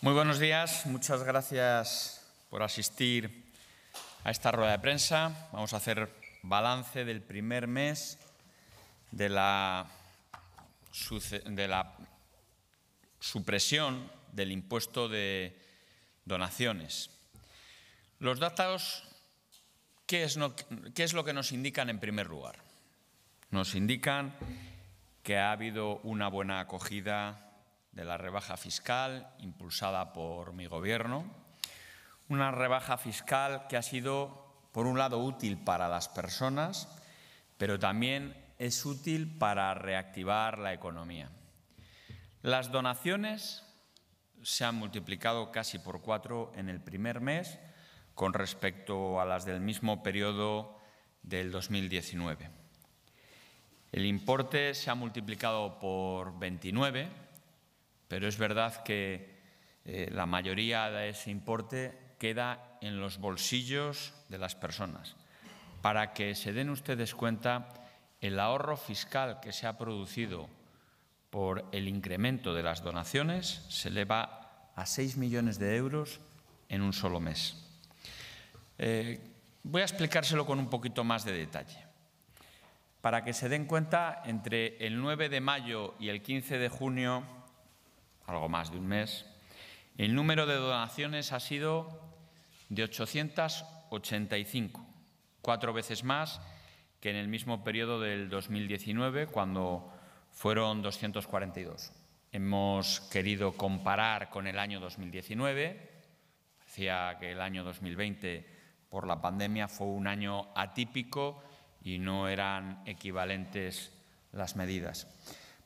Muy buenos días, muchas gracias por asistir a esta rueda de prensa. Vamos a hacer balance del primer mes de la, de la supresión del impuesto de donaciones. Los datos, ¿qué es, ¿qué es lo que nos indican en primer lugar? Nos indican que ha habido una buena acogida de la rebaja fiscal impulsada por mi gobierno. Una rebaja fiscal que ha sido, por un lado, útil para las personas, pero también es útil para reactivar la economía. Las donaciones se han multiplicado casi por cuatro en el primer mes con respecto a las del mismo periodo del 2019. El importe se ha multiplicado por 29 pero es verdad que eh, la mayoría de ese importe queda en los bolsillos de las personas. Para que se den ustedes cuenta, el ahorro fiscal que se ha producido por el incremento de las donaciones se eleva a 6 millones de euros en un solo mes. Eh, voy a explicárselo con un poquito más de detalle. Para que se den cuenta, entre el 9 de mayo y el 15 de junio algo más de un mes, el número de donaciones ha sido de 885, cuatro veces más que en el mismo periodo del 2019, cuando fueron 242. Hemos querido comparar con el año 2019. Parecía que el año 2020, por la pandemia, fue un año atípico y no eran equivalentes las medidas.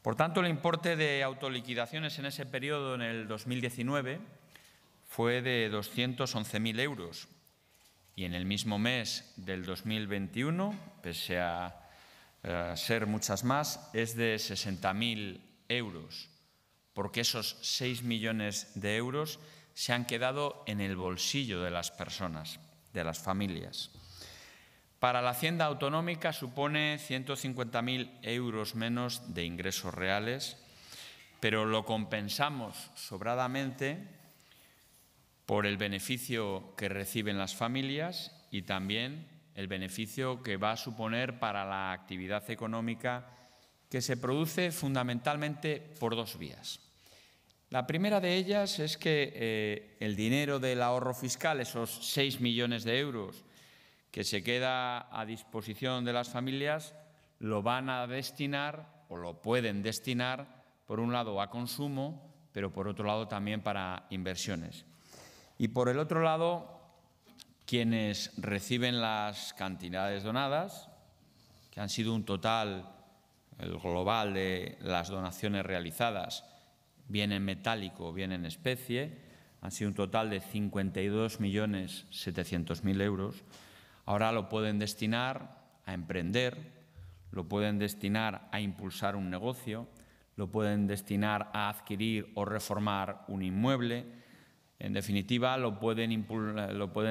Por tanto, el importe de autoliquidaciones en ese periodo, en el 2019, fue de 211.000 euros y en el mismo mes del 2021, pese a eh, ser muchas más, es de 60.000 euros, porque esos 6 millones de euros se han quedado en el bolsillo de las personas, de las familias. Para la Hacienda Autonómica supone 150.000 euros menos de ingresos reales, pero lo compensamos sobradamente por el beneficio que reciben las familias y también el beneficio que va a suponer para la actividad económica que se produce fundamentalmente por dos vías. La primera de ellas es que eh, el dinero del ahorro fiscal, esos 6 millones de euros que se queda a disposición de las familias lo van a destinar o lo pueden destinar, por un lado, a consumo, pero por otro lado también para inversiones. Y por el otro lado, quienes reciben las cantidades donadas, que han sido un total, el global de las donaciones realizadas, bien en metálico, bien en especie, han sido un total de 52.700.000 euros, Ahora lo pueden destinar a emprender, lo pueden destinar a impulsar un negocio, lo pueden destinar a adquirir o reformar un inmueble, en definitiva lo pueden,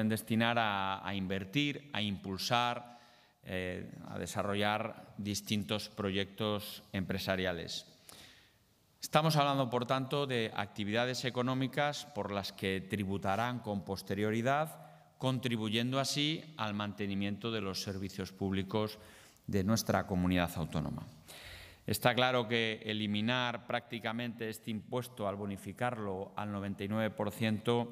destinar a, invertir, a impulsar, eh, a desarrollar distintos proyectos empresariales. Estamos hablando, por tanto, de actividades económicas por las que tributarán con posterioridad contribuyendo así al mantenimiento de los servicios públicos de nuestra comunidad autónoma. Está claro que eliminar prácticamente este impuesto al bonificarlo al 99%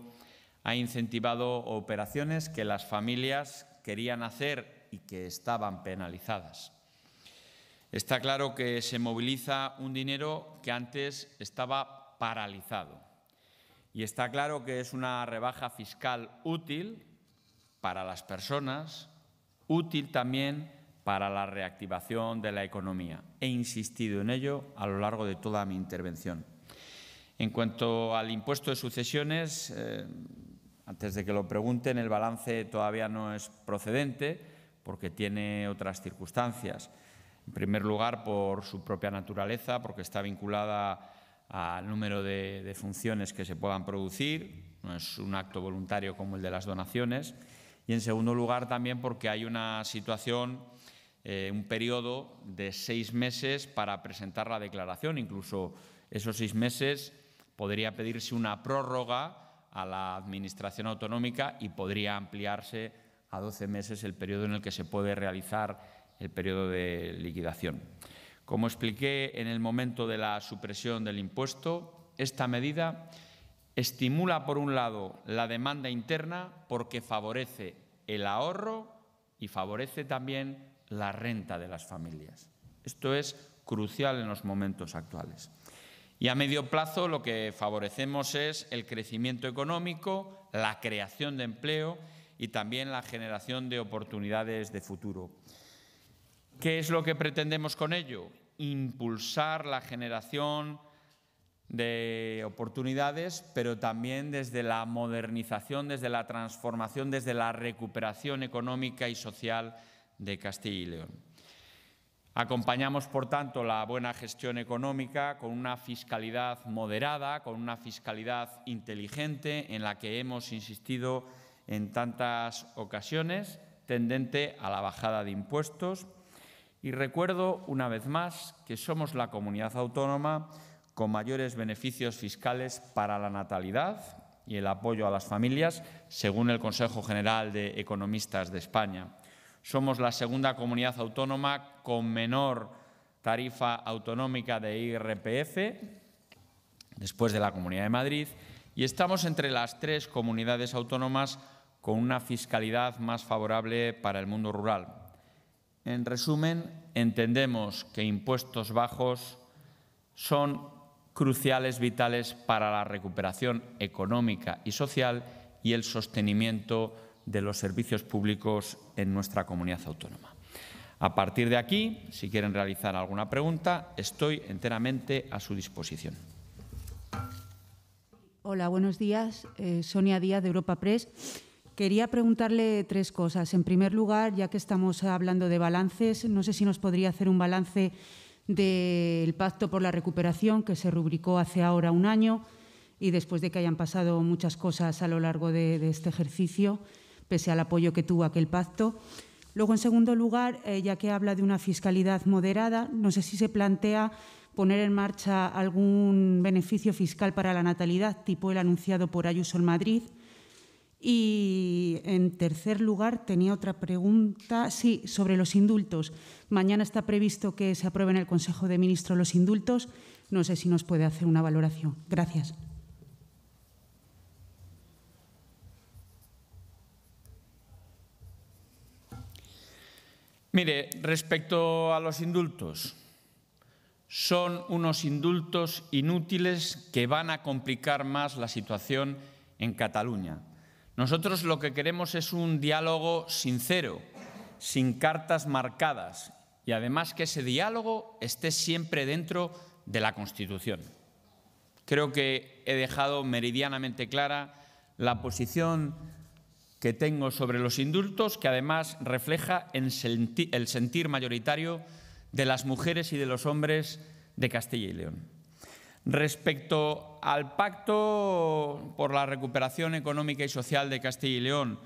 ha incentivado operaciones que las familias querían hacer y que estaban penalizadas. Está claro que se moviliza un dinero que antes estaba paralizado. Y está claro que es una rebaja fiscal útil para las personas, útil también para la reactivación de la economía. He insistido en ello a lo largo de toda mi intervención. En cuanto al impuesto de sucesiones, eh, antes de que lo pregunten, el balance todavía no es procedente porque tiene otras circunstancias. En primer lugar, por su propia naturaleza, porque está vinculada al número de funciones que se puedan producir, no es un acto voluntario como el de las donaciones y en segundo lugar también porque hay una situación, eh, un periodo de seis meses para presentar la declaración. Incluso esos seis meses podría pedirse una prórroga a la Administración autonómica y podría ampliarse a 12 meses el periodo en el que se puede realizar el periodo de liquidación. Como expliqué en el momento de la supresión del impuesto, esta medida Estimula, por un lado, la demanda interna porque favorece el ahorro y favorece también la renta de las familias. Esto es crucial en los momentos actuales. Y a medio plazo lo que favorecemos es el crecimiento económico, la creación de empleo y también la generación de oportunidades de futuro. ¿Qué es lo que pretendemos con ello? Impulsar la generación de oportunidades, pero también desde la modernización, desde la transformación, desde la recuperación económica y social de Castilla y León. Acompañamos, por tanto, la buena gestión económica con una fiscalidad moderada, con una fiscalidad inteligente en la que hemos insistido en tantas ocasiones, tendente a la bajada de impuestos. Y recuerdo una vez más que somos la comunidad autónoma con mayores beneficios fiscales para la natalidad y el apoyo a las familias, según el Consejo General de Economistas de España. Somos la segunda comunidad autónoma con menor tarifa autonómica de IRPF, después de la Comunidad de Madrid, y estamos entre las tres comunidades autónomas con una fiscalidad más favorable para el mundo rural. En resumen, entendemos que impuestos bajos son cruciales, vitales para la recuperación económica y social y el sostenimiento de los servicios públicos en nuestra comunidad autónoma. A partir de aquí, si quieren realizar alguna pregunta, estoy enteramente a su disposición. Hola, buenos días. Eh, Sonia Díaz, de Europa Press. Quería preguntarle tres cosas. En primer lugar, ya que estamos hablando de balances, no sé si nos podría hacer un balance del Pacto por la Recuperación, que se rubricó hace ahora un año y después de que hayan pasado muchas cosas a lo largo de, este ejercicio, pese al apoyo que tuvo aquel pacto. Luego, en segundo lugar, eh, ya que habla de una fiscalidad moderada, no sé si se plantea poner en marcha algún beneficio fiscal para la natalidad, tipo el anunciado por Ayuso en Madrid, y en tercer lugar, tenía otra pregunta, sí, sobre los indultos. Mañana está previsto que se aprueben en el Consejo de Ministros los indultos. No sé si nos puede hacer una valoración. Gracias. Mire, respecto a los indultos, son unos indultos inútiles que van a complicar más la situación en Cataluña nosotros lo que queremos es un diálogo sincero, sin cartas marcadas y además que ese diálogo esté siempre dentro de la Constitución. Creo que he dejado meridianamente clara la posición que tengo sobre los indultos, que además refleja el sentir mayoritario de las mujeres y de los hombres de Castilla y León. Respecto al pacto por la recuperación económica y social de Castilla y León,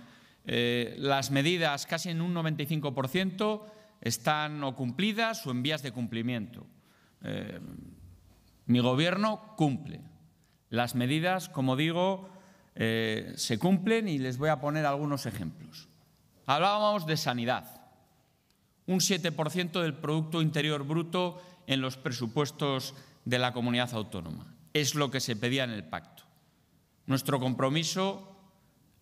eh, las medidas casi en un 95% están o cumplidas o en vías de cumplimiento. Eh, mi Gobierno cumple. Las medidas, como digo, eh, se cumplen y les voy a poner algunos ejemplos. Hablábamos de sanidad. Un 7% del Producto Interior Bruto en los presupuestos de la comunidad autónoma. Es lo que se pedía en el pacto. Nuestro compromiso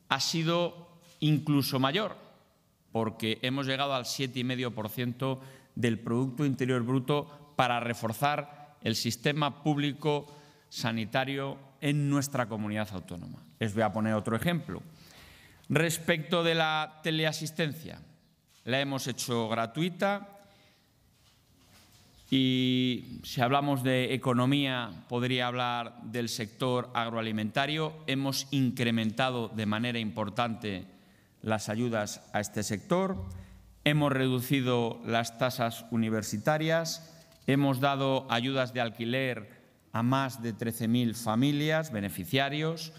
ha sido incluso mayor, porque hemos llegado al 7,5% del Producto Interior Bruto para reforzar el sistema público sanitario en nuestra comunidad autónoma. Les voy a poner otro ejemplo. Respecto de la teleasistencia, la hemos hecho gratuita, y si hablamos de economía, podría hablar del sector agroalimentario. Hemos incrementado de manera importante las ayudas a este sector. Hemos reducido las tasas universitarias. Hemos dado ayudas de alquiler a más de 13.000 familias, beneficiarios.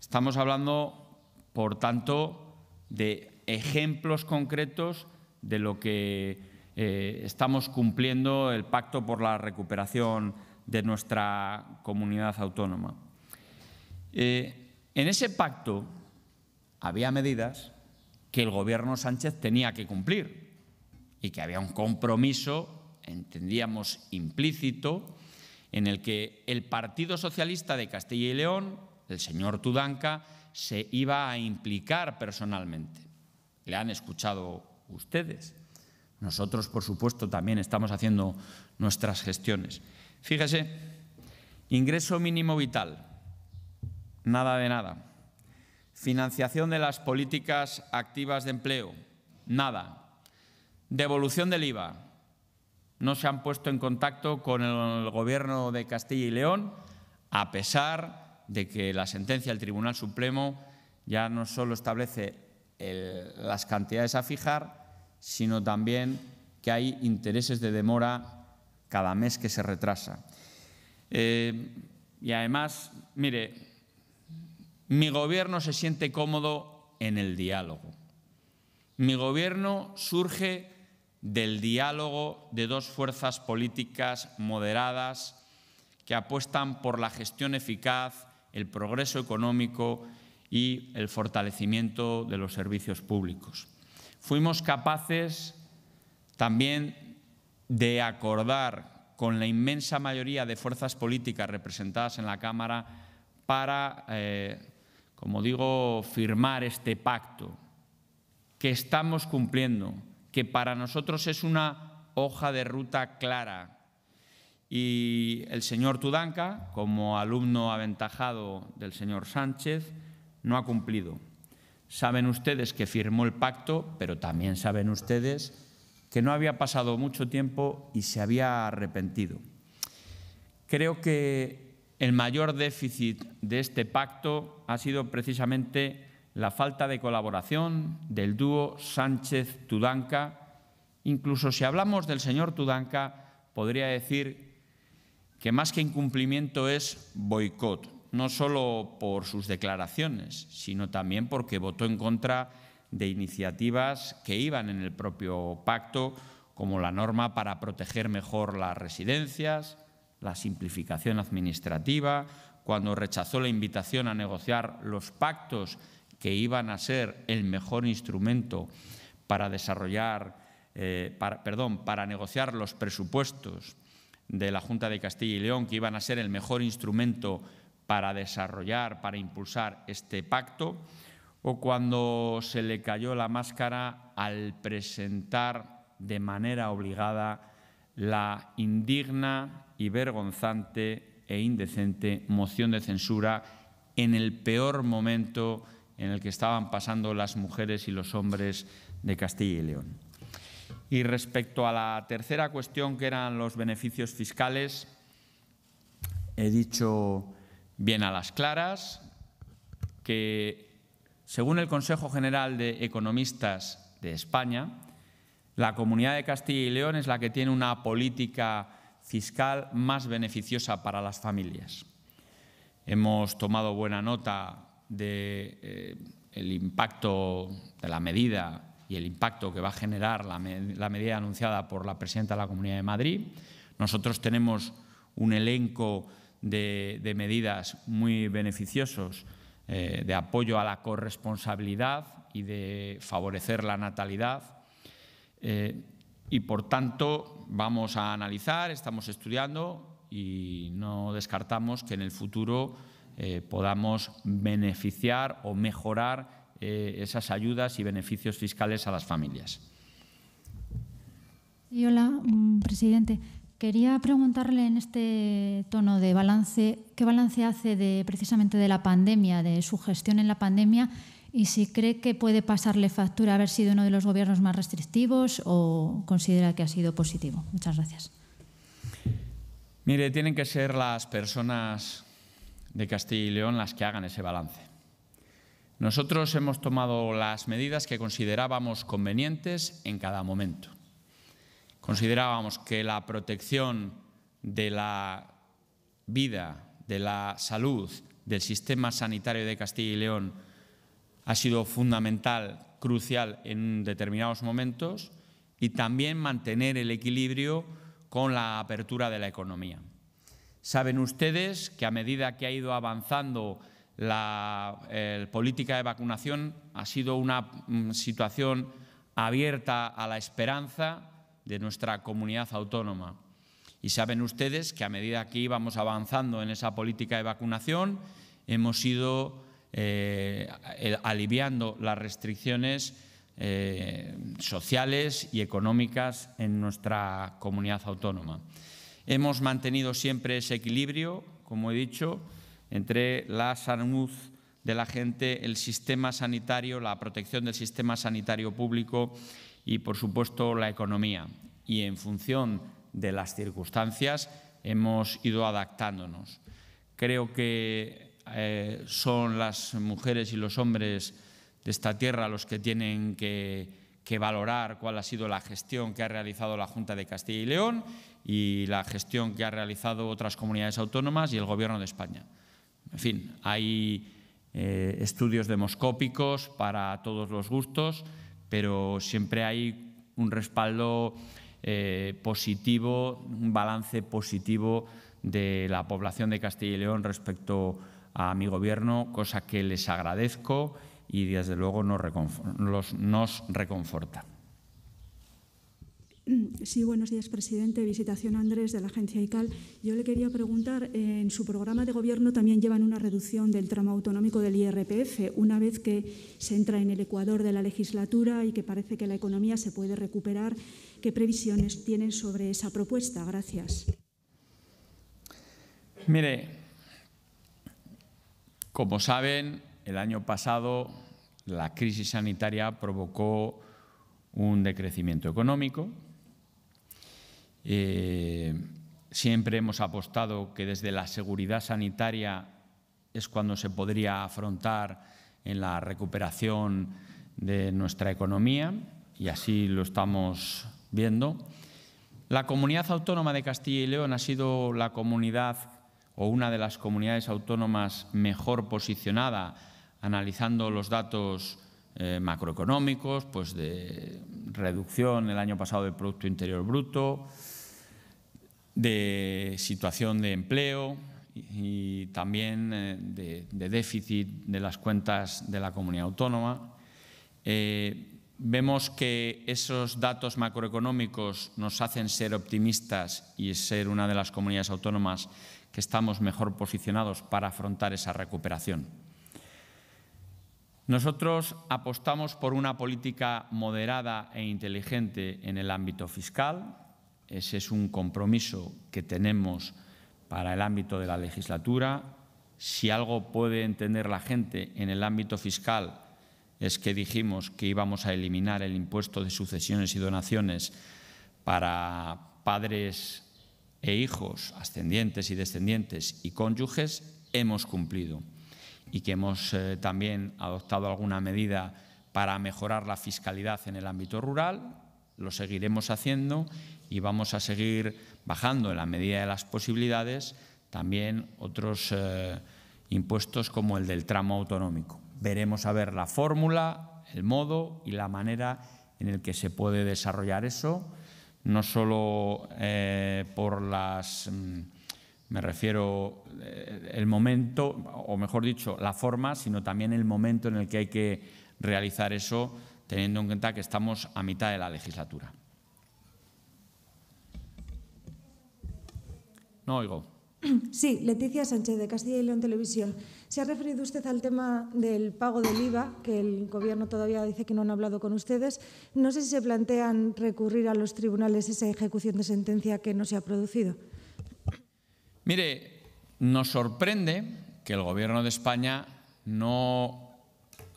Estamos hablando, por tanto, de ejemplos concretos de lo que eh, estamos cumpliendo el pacto por la recuperación de nuestra comunidad autónoma. Eh, en ese pacto había medidas que el gobierno Sánchez tenía que cumplir y que había un compromiso, entendíamos, implícito, en el que el Partido Socialista de Castilla y León, el señor Tudanca, se iba a implicar personalmente. Le han escuchado ustedes. Nosotros, por supuesto, también estamos haciendo nuestras gestiones. Fíjese, ingreso mínimo vital, nada de nada. Financiación de las políticas activas de empleo, nada. Devolución del IVA, no se han puesto en contacto con el Gobierno de Castilla y León, a pesar de que la sentencia del Tribunal Supremo ya no solo establece las cantidades a fijar, sino también que hay intereses de demora cada mes que se retrasa. Eh, y además, mire, mi gobierno se siente cómodo en el diálogo. Mi gobierno surge del diálogo de dos fuerzas políticas moderadas que apuestan por la gestión eficaz, el progreso económico y el fortalecimiento de los servicios públicos fuimos capaces también de acordar con la inmensa mayoría de fuerzas políticas representadas en la Cámara para, eh, como digo, firmar este pacto que estamos cumpliendo, que para nosotros es una hoja de ruta clara. Y el señor Tudanca, como alumno aventajado del señor Sánchez, no ha cumplido. Saben ustedes que firmó el pacto, pero también saben ustedes que no había pasado mucho tiempo y se había arrepentido. Creo que el mayor déficit de este pacto ha sido precisamente la falta de colaboración del dúo Sánchez-Tudanca. Incluso si hablamos del señor Tudanca, podría decir que más que incumplimiento es boicot no solo por sus declaraciones, sino también porque votó en contra de iniciativas que iban en el propio pacto, como la norma para proteger mejor las residencias, la simplificación administrativa, cuando rechazó la invitación a negociar los pactos que iban a ser el mejor instrumento para desarrollar, eh, perdón, para negociar los presupuestos de la Junta de Castilla y León, que iban a ser el mejor instrumento para desarrollar, para impulsar este pacto, o cuando se le cayó la máscara al presentar de manera obligada la indigna y vergonzante e indecente moción de censura en el peor momento en el que estaban pasando las mujeres y los hombres de Castilla y León. Y respecto a la tercera cuestión, que eran los beneficios fiscales, he dicho bien a las claras que, según el Consejo General de Economistas de España, la comunidad de Castilla y León es la que tiene una política fiscal más beneficiosa para las familias. Hemos tomado buena nota del de, eh, impacto de la medida y el impacto que va a generar la medida anunciada por la presidenta de la Comunidad de Madrid. Nosotros tenemos un elenco de, medidas muy beneficiosos eh, de apoyo a la corresponsabilidad y de favorecer la natalidad. Eh, y, por tanto, vamos a analizar, estamos estudiando y no descartamos que en el futuro eh, podamos beneficiar o mejorar esas ayudas y beneficios fiscales a las familias. Mm, presidente. Quería preguntarle en este tono de balance, ¿qué balance hace de precisamente de la pandemia, de su gestión en la pandemia y si cree que puede pasarle factura haber sido uno de los gobiernos más restrictivos o considera que ha sido positivo? Muchas gracias. Mire, tienen que ser las personas de Castilla y León las que hagan ese balance. Nosotros hemos tomado las medidas que considerábamos convenientes en cada momento. Considerábamos que la protección de la vida, de la salud, del sistema sanitario de Castilla y León ha sido fundamental, crucial en determinados momentos y también mantener el equilibrio con la apertura de la economía. Saben ustedes que a medida que ha ido avanzando la política de vacunación ha sido una mm, situación abierta a la esperanza, de nuestra comunidad autónoma. Y saben ustedes que a medida que íbamos avanzando en esa política de vacunación, hemos ido eh, eh, aliviando las restricciones eh, sociales y económicas en nuestra comunidad autónoma. Hemos mantenido siempre ese equilibrio, como he dicho, entre la salud de la gente, el sistema sanitario, la protección del sistema sanitario público y, por supuesto, la economía. Y en función de las circunstancias hemos ido adaptándonos. Creo que eh, son las mujeres y los hombres de esta tierra los que tienen que, valorar cuál ha sido la gestión que ha realizado la Junta de Castilla y León y la gestión que ha realizado otras comunidades autónomas y el Gobierno de España. En fin, hay eh, estudios demoscópicos para todos los gustos pero siempre hay un respaldo eh, positivo, un balance positivo de la población de Castilla y León respecto a mi gobierno, cosa que les agradezco y desde luego nos reconforta. Sí, buenos días, presidente. Visitación Andrés de la agencia ICAL. Yo le quería preguntar, en su programa de gobierno también llevan una reducción del tramo autonómico del IRPF, una vez que se entra en el Ecuador de la legislatura y que parece que la economía se puede recuperar. ¿Qué previsiones tienen sobre esa propuesta? Gracias. Mire, como saben, el año pasado la crisis sanitaria provocó un decrecimiento económico, eh, siempre hemos apostado que desde la seguridad sanitaria es cuando se podría afrontar en la recuperación de nuestra economía y así lo estamos viendo. La comunidad autónoma de Castilla y León ha sido la comunidad o una de las comunidades autónomas mejor posicionada analizando los datos eh, macroeconómicos, pues de reducción el año pasado del Producto Interior Bruto, de situación de empleo y, también eh, de, déficit de las cuentas de la comunidad autónoma. Eh, vemos que esos datos macroeconómicos nos hacen ser optimistas y ser una de las comunidades autónomas que estamos mejor posicionados para afrontar esa recuperación. Nosotros apostamos por una política moderada e inteligente en el ámbito fiscal. Ese es un compromiso que tenemos para el ámbito de la legislatura. Si algo puede entender la gente en el ámbito fiscal es que dijimos que íbamos a eliminar el impuesto de sucesiones y donaciones para padres e hijos, ascendientes y descendientes y cónyuges, hemos cumplido y que hemos eh, también adoptado alguna medida para mejorar la fiscalidad en el ámbito rural. Lo seguiremos haciendo y vamos a seguir bajando en la medida de las posibilidades también otros eh, impuestos como el del tramo autonómico. Veremos a ver la fórmula, el modo y la manera en el que se puede desarrollar eso, no solo eh, por las mm, me refiero eh, el momento, o mejor dicho, la forma, sino también el momento en el que hay que realizar eso, teniendo en cuenta que estamos a mitad de la legislatura. No oigo. Sí, Leticia Sánchez de Castilla y León Televisión. Se ha referido usted al tema del pago del IVA, que el Gobierno todavía dice que no han hablado con ustedes. No sé si se plantean recurrir a los tribunales esa ejecución de sentencia que no se ha producido. Mire, nos sorprende que el Gobierno de España no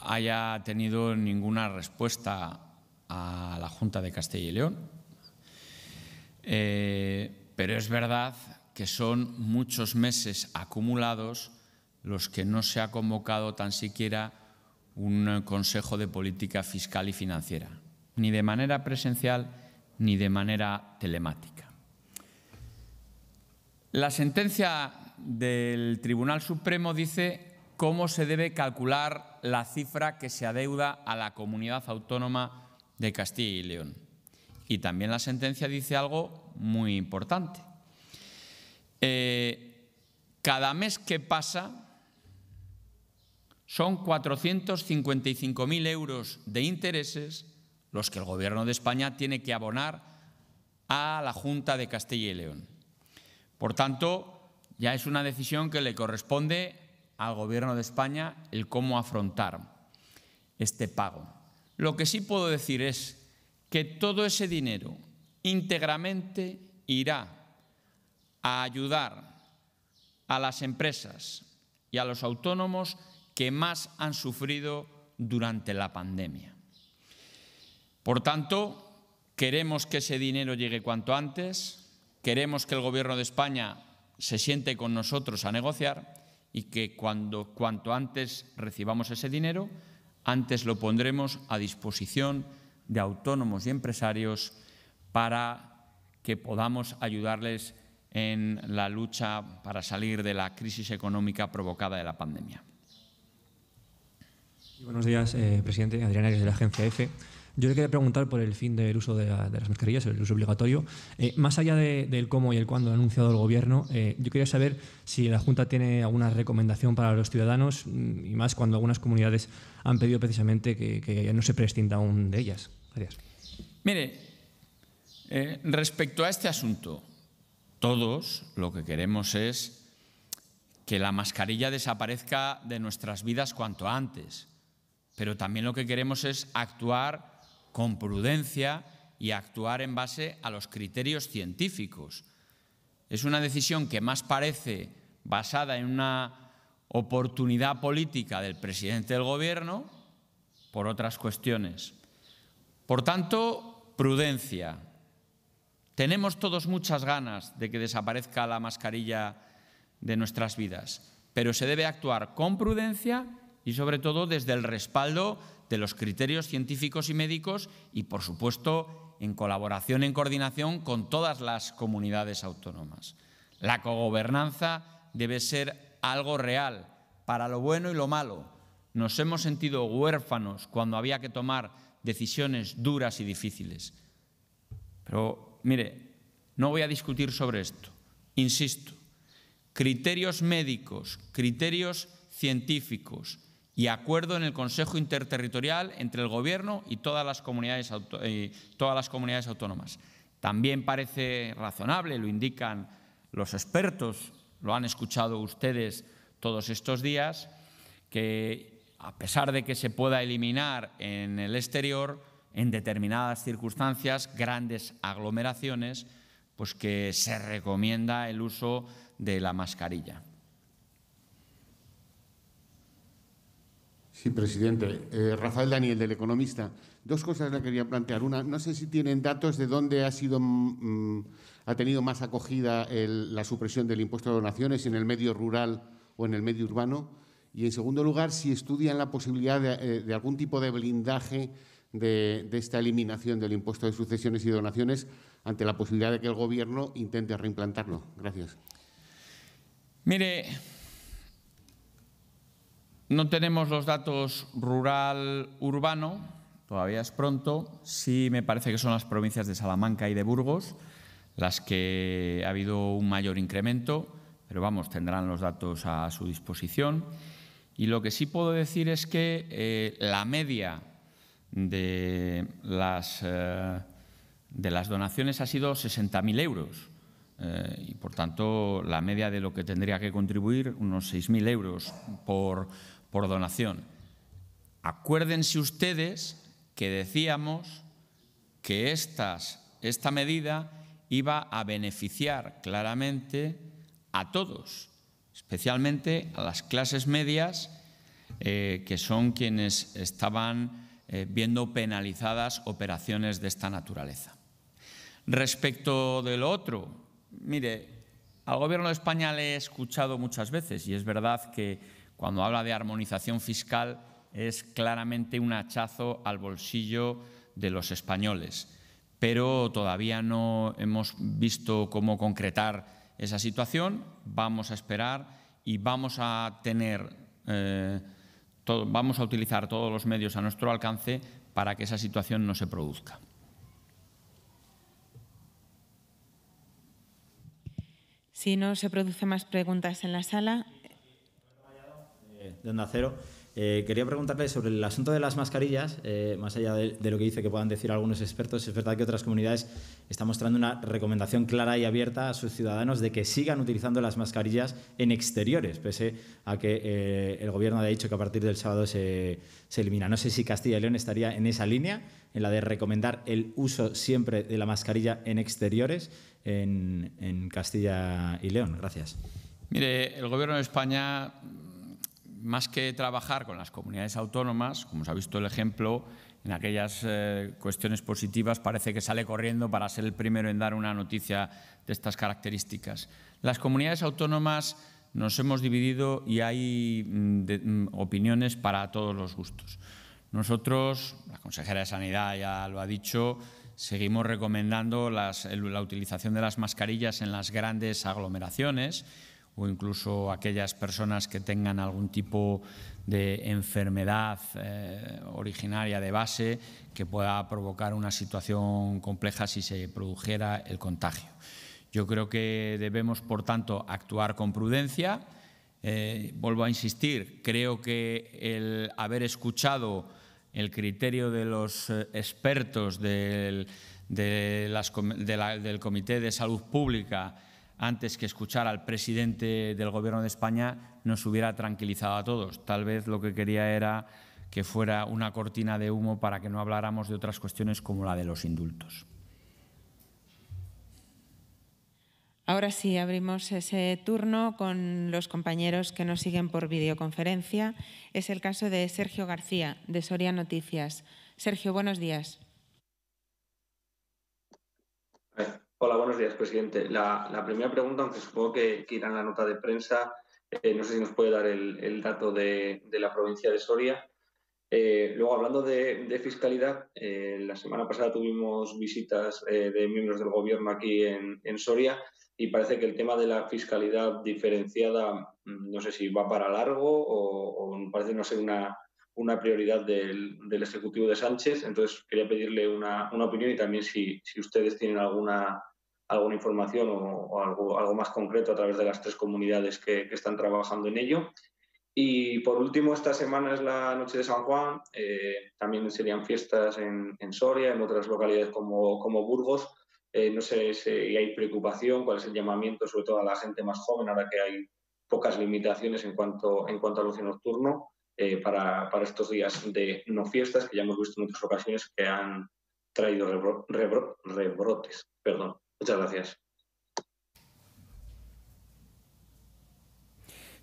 haya tenido ninguna respuesta a la Junta de Castilla y León, eh, pero es verdad que son muchos meses acumulados los que no se ha convocado tan siquiera un Consejo de Política Fiscal y Financiera, ni de manera presencial ni de manera telemática. La sentencia del Tribunal Supremo dice cómo se debe calcular la cifra que se adeuda a la comunidad autónoma de Castilla y León. Y también la sentencia dice algo muy importante. Eh, cada mes que pasa son 455.000 euros de intereses los que el Gobierno de España tiene que abonar a la Junta de Castilla y León. Por tanto, ya es una decisión que le corresponde al Gobierno de España el cómo afrontar este pago. Lo que sí puedo decir es que todo ese dinero íntegramente irá a ayudar a las empresas y a los autónomos que más han sufrido durante la pandemia. Por tanto, queremos que ese dinero llegue cuanto antes, Queremos que el Gobierno de España se siente con nosotros a negociar y que cuanto antes recibamos ese dinero, antes lo pondremos a disposición de autónomos y empresarios para que podamos ayudarles en la lucha para salir de la crisis económica provocada de la pandemia. Buenos días, eh, presidente. Adriana, de la agencia EFE. Yo le quería preguntar por el fin del uso de, las mascarillas, el uso obligatorio. Eh, más allá del cómo y el cuándo ha anunciado el Gobierno, eh, yo quería saber si la Junta tiene alguna recomendación para los ciudadanos mm, y más cuando algunas comunidades han pedido precisamente que, no se prescinda aún de ellas. Gracias. Mire, eh, respecto a este asunto, todos lo que queremos es que la mascarilla desaparezca de nuestras vidas cuanto antes, pero también lo que queremos es actuar con prudencia y actuar en base a los criterios científicos. Es una decisión que más parece basada en una oportunidad política del presidente del Gobierno por otras cuestiones. Por tanto, prudencia. Tenemos todos muchas ganas de que desaparezca la mascarilla de nuestras vidas, pero se debe actuar con prudencia y sobre todo desde el respaldo de los criterios científicos y médicos y, por supuesto, en colaboración, en coordinación con todas las comunidades autónomas. La cogobernanza debe ser algo real, para lo bueno y lo malo. Nos hemos sentido huérfanos cuando había que tomar decisiones duras y difíciles. Pero, mire, no voy a discutir sobre esto. Insisto, criterios médicos, criterios científicos, y acuerdo en el Consejo Interterritorial entre el Gobierno y todas las comunidades, eh, todas las comunidades autónomas. También parece razonable, lo indican los expertos, lo han escuchado ustedes todos estos días, que a pesar de que se pueda eliminar en el exterior, en determinadas circunstancias, grandes aglomeraciones, pues que se recomienda el uso de la mascarilla. Sí, presidente. Eh, Rafael Daniel, del Economista. Dos cosas le quería plantear. Una, no sé si tienen datos de dónde ha sido mm, mm, ha tenido más acogida la supresión del impuesto de donaciones, en el medio rural o en el medio urbano. Y en segundo lugar, si estudian la posibilidad eh, de, algún tipo de blindaje de, de, esta eliminación del impuesto de sucesiones y donaciones ante la posibilidad de que el Gobierno intente reimplantarlo. Gracias. Mire, no tenemos los datos rural-urbano, todavía es pronto. Sí me parece que son las provincias de Salamanca y de Burgos las que ha habido un mayor incremento, pero vamos, tendrán los datos a su disposición. Y lo que sí puedo decir es que eh, la media de las, eh, de las donaciones ha sido 60.000 euros. Eh, y por tanto, la media de lo que tendría que contribuir, unos 6.000 euros por, por donación. Acuérdense ustedes que decíamos que esta medida iba a beneficiar claramente a todos, especialmente a las clases medias, eh, que son quienes estaban eh, viendo penalizadas operaciones de esta naturaleza. Respecto de lo otro, mire, al Gobierno de España le he escuchado muchas veces y es verdad que cuando habla de armonización fiscal es claramente un hachazo al bolsillo de los españoles, pero todavía no hemos visto cómo concretar esa situación. Vamos a esperar y vamos a tener, eh, vamos a utilizar todos los medios a nuestro alcance para que esa situación no se produzca. Si no se producen más preguntas en la sala, de Onda Cero. Eh, quería preguntarle sobre el asunto de las mascarillas, eh, más allá de, lo que dice que puedan decir algunos expertos, es verdad que otras comunidades están mostrando una recomendación clara y abierta a sus ciudadanos de que sigan utilizando las mascarillas en exteriores, pese a que eh, el gobierno ha dicho que a partir del sábado se, elimina. No sé si Castilla y León estaría en esa línea, en la de recomendar el uso siempre de la mascarilla en exteriores en, en Castilla y León. Gracias. Mire, el gobierno de España más que trabajar con las comunidades autónomas, como se ha visto el ejemplo, en aquellas eh, cuestiones positivas parece que sale corriendo para ser el primero en dar una noticia de estas características. Las comunidades autónomas nos hemos dividido y hay mm, mm, opiniones para todos los gustos. Nosotros, la consejera de Sanidad ya lo ha dicho, seguimos recomendando la utilización de las mascarillas en las grandes aglomeraciones o incluso aquellas personas que tengan algún tipo de enfermedad eh, originaria de base que pueda provocar una situación compleja si se produjera el contagio. Yo creo que debemos, por tanto, actuar con prudencia. Eh, vuelvo a insistir, creo que el haber escuchado el criterio de los eh, expertos del, del Comité de Salud Pública, antes que escuchar al presidente del Gobierno de España nos hubiera tranquilizado a todos. Tal vez lo que quería era que fuera una cortina de humo para que no habláramos de otras cuestiones como la de los indultos. Ahora sí, abrimos ese turno con los compañeros que nos siguen por videoconferencia. Es el caso de Sergio García, de Soria Noticias. Sergio, buenos días. Eh, Hola, buenos días, presidente. La, primera pregunta, aunque supongo que, que, irá en la nota de prensa, eh, no sé si nos puede dar el, dato de, la provincia de Soria. Eh, luego, hablando de, fiscalidad, eh, la semana pasada tuvimos visitas de miembros del Gobierno aquí en, Soria y parece que el tema de la fiscalidad diferenciada, mm, no sé si va para largo o, parece no ser una, una prioridad del, del, Ejecutivo de Sánchez. Entonces, quería pedirle una, una opinión y también si, si ustedes tienen alguna alguna información o, algo, algo, más concreto a través de las tres comunidades que, están trabajando en ello. Y por último, esta semana es la Noche de San Juan, eh, también serían fiestas en, Soria, en otras localidades como, como Burgos. Eh, no sé si hay preocupación, cuál es el llamamiento, sobre todo a la gente más joven, ahora que hay pocas limitaciones en cuanto, en cuanto al ocio nocturno, eh, para, para estos días de no fiestas, que ya hemos visto en otras ocasiones que han traído rebrotes. Perdón. Muchas gracias.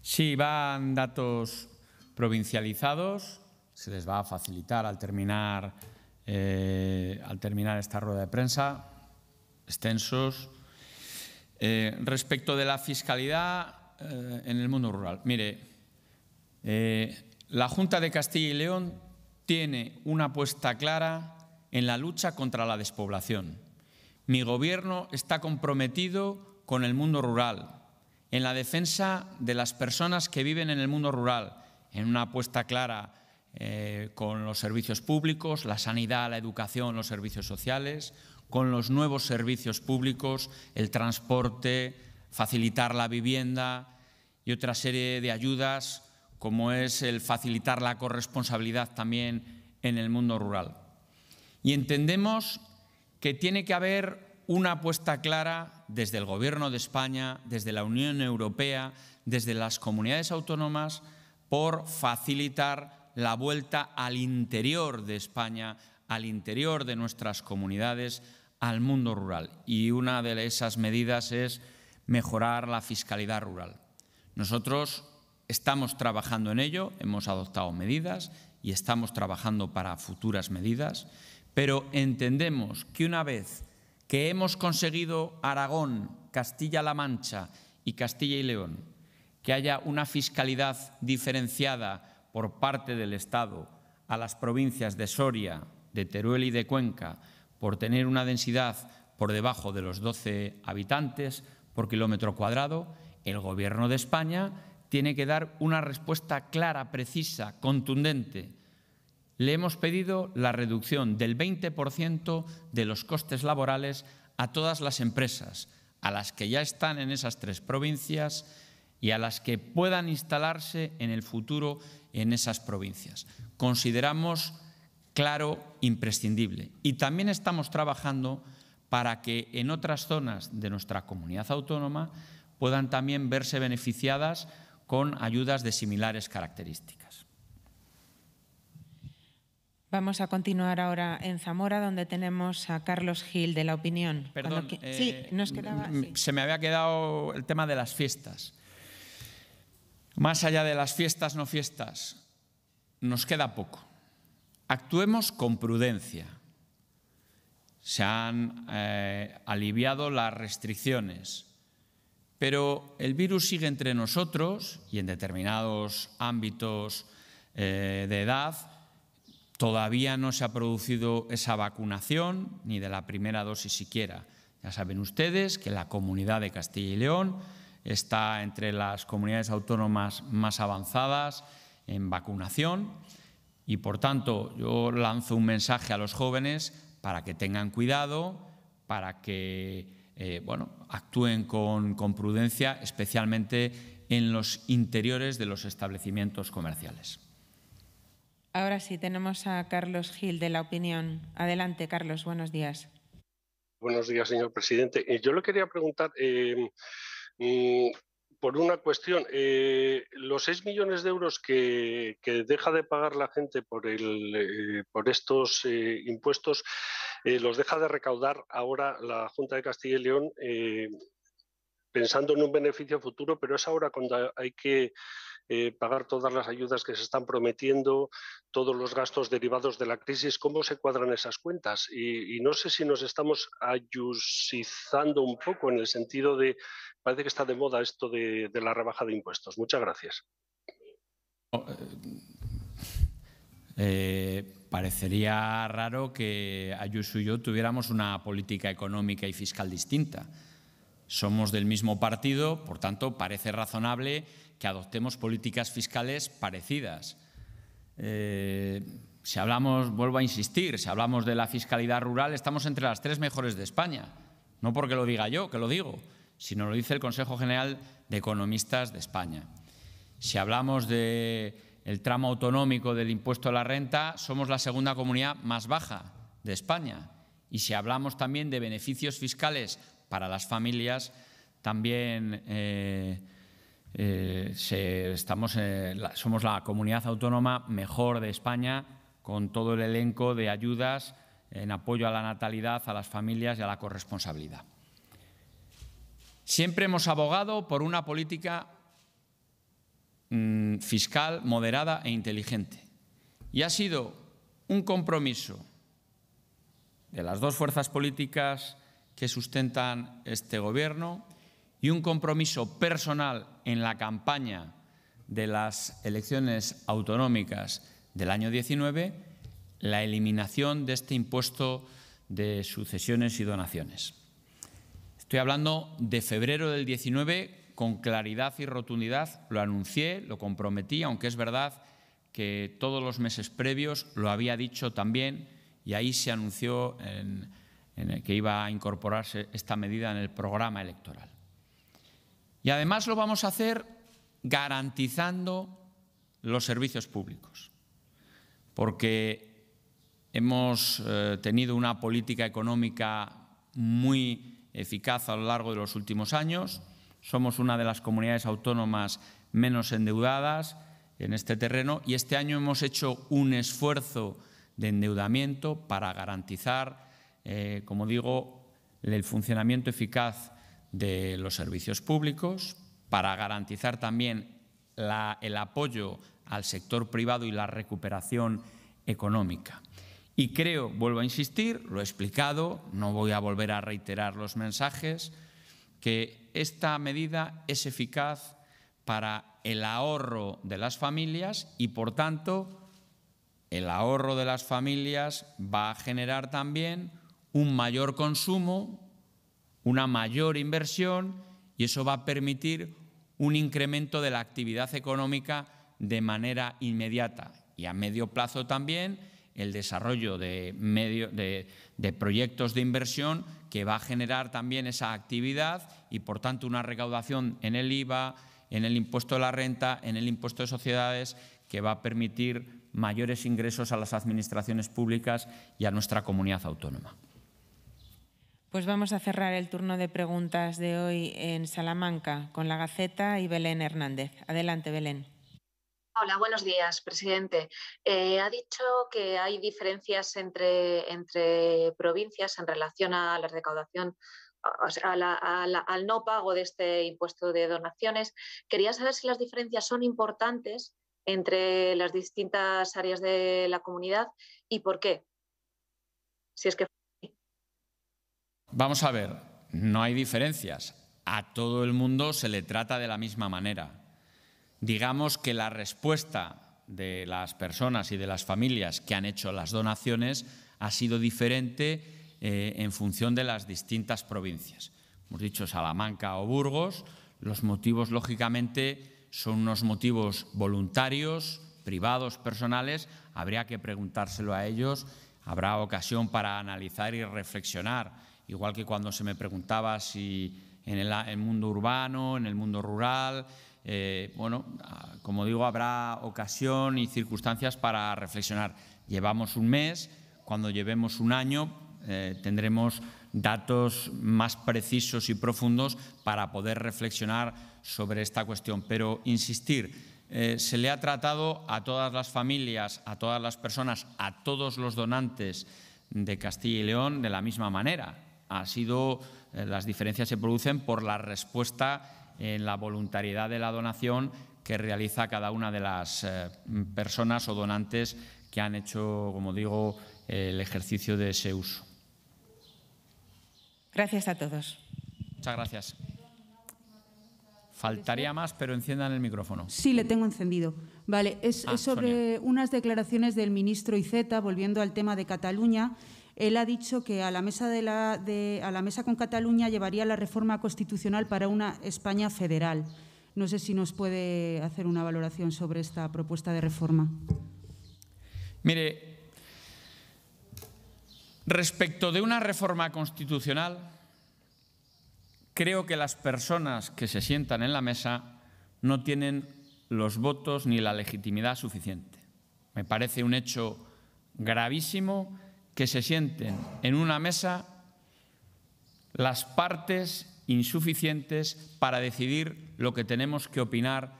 sí, van datos provincializados, se les va a facilitar al terminar, eh, al terminar esta rueda de prensa, extensos. Eh, respecto de la fiscalidad eh, en el mundo rural, mire, la Junta de Castilla y León tiene una apuesta clara en la lucha contra la despoblación. Mi gobierno está comprometido con el mundo rural, en la defensa de las personas que viven en el mundo rural, en una apuesta clara eh, con los servicios públicos, la sanidad, la educación, los servicios sociales, con los nuevos servicios públicos, el transporte, facilitar la vivienda y otra serie de ayudas como es el facilitar la corresponsabilidad también en el mundo rural. Y entendemos que tiene que haber una apuesta clara desde el Gobierno de España, desde la Unión Europea, desde las comunidades autónomas, por facilitar la vuelta al interior de España, al interior de nuestras comunidades, al mundo rural. Y una de esas medidas es mejorar la fiscalidad rural. Nosotros estamos trabajando en ello, hemos adoptado medidas y estamos trabajando para futuras medidas pero entendemos que una vez que hemos conseguido Aragón, Castilla-La Mancha y Castilla y León, que haya una fiscalidad diferenciada por parte del Estado a las provincias de Soria, de Teruel y de Cuenca, por tener una densidad por debajo de los 12 habitantes por kilómetro cuadrado, el Gobierno de España tiene que dar una respuesta clara, precisa, contundente le hemos pedido la reducción del 20% de los costes laborales a todas las empresas, a las que ya están en esas tres provincias y a las que puedan instalarse en el futuro en esas provincias. Consideramos claro imprescindible. Y también estamos trabajando para que en otras zonas de nuestra comunidad autónoma puedan también verse beneficiadas con ayudas de similares características. Vamos a continuar ahora en Zamora, donde tenemos a Carlos Gil de La Opinión. Perdón, eh, se me había quedado el tema de las fiestas. Más allá de las fiestas, no fiestas, nos queda poco. Actuemos con prudencia. Se han eh, aliviado las restricciones, pero el virus sigue entre nosotros y en determinados ámbitos eh, de edad Todavía no se ha producido esa vacunación, ni de la primera dosis siquiera. Ya saben ustedes que la comunidad de Castilla y León está entre las comunidades autónomas más avanzadas en vacunación y, por tanto, yo lanzo un mensaje a los jóvenes para que tengan cuidado, para que eh, bueno, actúen con prudencia, especialmente en los interiores de los establecimientos comerciales. Ahora sí, tenemos a Carlos Gil de La Opinión. Adelante, Carlos, buenos días. Buenos días, señor presidente. Eh, yo le quería preguntar em, mm, por una cuestión. Eh, los 6 millones de euros que, deja de pagar la gente por, el, eh, por estos impuestos, los deja de recaudar ahora la Junta de Castilla y León pensando en un beneficio futuro, pero es ahora cuando hay que eh, pagar todas las ayudas que se están prometiendo, todos los gastos derivados de la crisis, ¿cómo se cuadran esas cuentas? Y, no sé si nos estamos ayusizando un poco en el sentido de, parece que está de moda esto de, la rebaja de impuestos. Muchas gracias. Oh, eh, eh, parecería raro que Ayuso y yo tuviéramos una política económica y fiscal distinta somos del mismo partido, por tanto, parece razonable que adoptemos políticas fiscales parecidas. Eh, si hablamos, vuelvo a insistir, si hablamos de la fiscalidad rural, estamos entre las tres mejores de España. No porque lo diga yo, que lo digo, sino lo dice el Consejo General de Economistas de España. Si hablamos del tramo autonómico del impuesto a la renta, somos la segunda comunidad más baja de España. Y si hablamos también de beneficios fiscales para las familias también eh, eh, eh, somos la comunidad autónoma mejor de España con todo el elenco de ayudas en apoyo a la natalidad, a las familias y a la corresponsabilidad. Siempre hemos abogado por una política mm, fiscal moderada e inteligente y ha sido un compromiso de las dos fuerzas políticas que sustentan este gobierno y un compromiso personal en la campaña de las elecciones autonómicas del año 19, la eliminación de este impuesto de sucesiones y donaciones. Estoy hablando de febrero del 19, con claridad y rotundidad lo anuncié, lo comprometí, aunque es verdad que todos los meses previos lo había dicho también y ahí se anunció en en el que iba a incorporarse esta medida en el programa electoral. Y además lo vamos a hacer garantizando los servicios públicos, porque hemos eh, tenido una política económica muy eficaz a lo largo de los últimos años, somos una de las comunidades autónomas menos endeudadas en este terreno y este año hemos hecho un esfuerzo de endeudamiento para garantizar eh, como digo, el funcionamiento eficaz de los servicios públicos, para garantizar también el apoyo al sector privado y la recuperación económica. Y creo, vuelvo a insistir, lo he explicado, no voy a volver a reiterar los mensajes, que esta medida es eficaz para el ahorro de las familias y, por tanto, el ahorro de las familias va a generar también un mayor consumo, una mayor inversión y eso va a permitir un incremento de la actividad económica de manera inmediata y a medio plazo también el desarrollo de, proyectos de inversión que va a generar también esa actividad y, por tanto, una recaudación en el IVA, en el impuesto de la renta, en el impuesto de sociedades, que va a permitir mayores ingresos a las administraciones públicas y a nuestra comunidad autónoma. Pues vamos a cerrar el turno de preguntas de hoy en Salamanca con la Gaceta y Belén Hernández. Adelante, Belén. Hola, buenos días, presidente. Eh, ha dicho que hay diferencias entre, entre provincias en relación a la recaudación al no pago de este impuesto de donaciones. Quería saber si las diferencias son importantes entre las distintas áreas de la comunidad y por qué. Si es que Vamos a ver, no hay diferencias. A todo el mundo se le trata de la misma manera. Digamos que la respuesta de las personas y de las familias que han hecho las donaciones ha sido diferente eh, en función de las distintas provincias. Hemos dicho Salamanca o Burgos. Los motivos, lógicamente, son unos motivos voluntarios, privados, personales. Habría que preguntárselo a ellos. Habrá ocasión para analizar y reflexionar igual que cuando se me preguntaba si en el, mundo urbano, en el mundo rural, eh, bueno, ah, como digo, habrá ocasión y circunstancias para reflexionar. Llevamos un mes, cuando llevemos un año eh, tendremos datos más precisos y profundos para poder reflexionar sobre esta cuestión. Pero insistir, eh, se le ha tratado a todas las familias, a todas las personas, a todos los donantes de Castilla y León de la misma manera ha sido, eh, las diferencias se producen por la respuesta en la voluntariedad de la donación que realiza cada una de las eh, personas o donantes que han hecho, como digo, el ejercicio de ese uso. Gracias a todos. Muchas gracias. Faltaría más, pero enciendan el micrófono. Sí, le tengo encendido. Vale, es, ah, sobre unas declaraciones del ministro Iceta, volviendo al tema de Cataluña. Él ha dicho que a la mesa, con Cataluña llevaría la reforma constitucional para una España federal. No sé si nos puede hacer una valoración sobre esta propuesta de reforma. Mire, respecto de una reforma constitucional, creo que las personas que se sientan en la mesa no tienen los votos ni la legitimidad suficiente. Me parece un hecho gravísimo que se sienten en una mesa las partes insuficientes para decidir lo que tenemos que opinar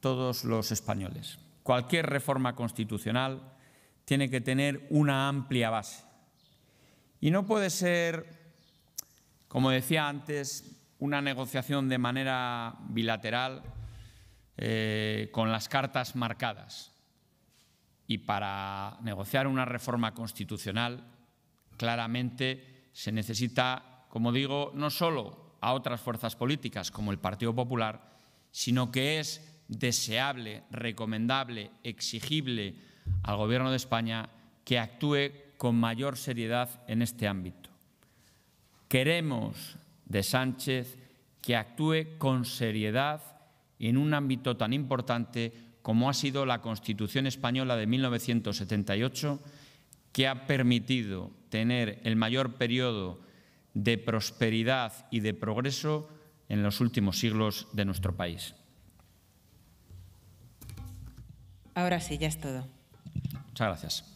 todos los españoles. Cualquier reforma constitucional tiene que tener una amplia base. Y no puede ser, como decía antes, una negociación de manera bilateral eh, con las cartas marcadas y para negociar una reforma constitucional claramente se necesita, como digo, no solo a otras fuerzas políticas como el Partido Popular, sino que es deseable, recomendable, exigible al Gobierno de España que actúe con mayor seriedad en este ámbito. Queremos de Sánchez que actúe con seriedad en un ámbito tan importante como ha sido la Constitución española de 1978, que ha permitido tener el mayor periodo de prosperidad y de progreso en los últimos siglos de nuestro país. Ahora sí, ya es todo. Muchas gracias.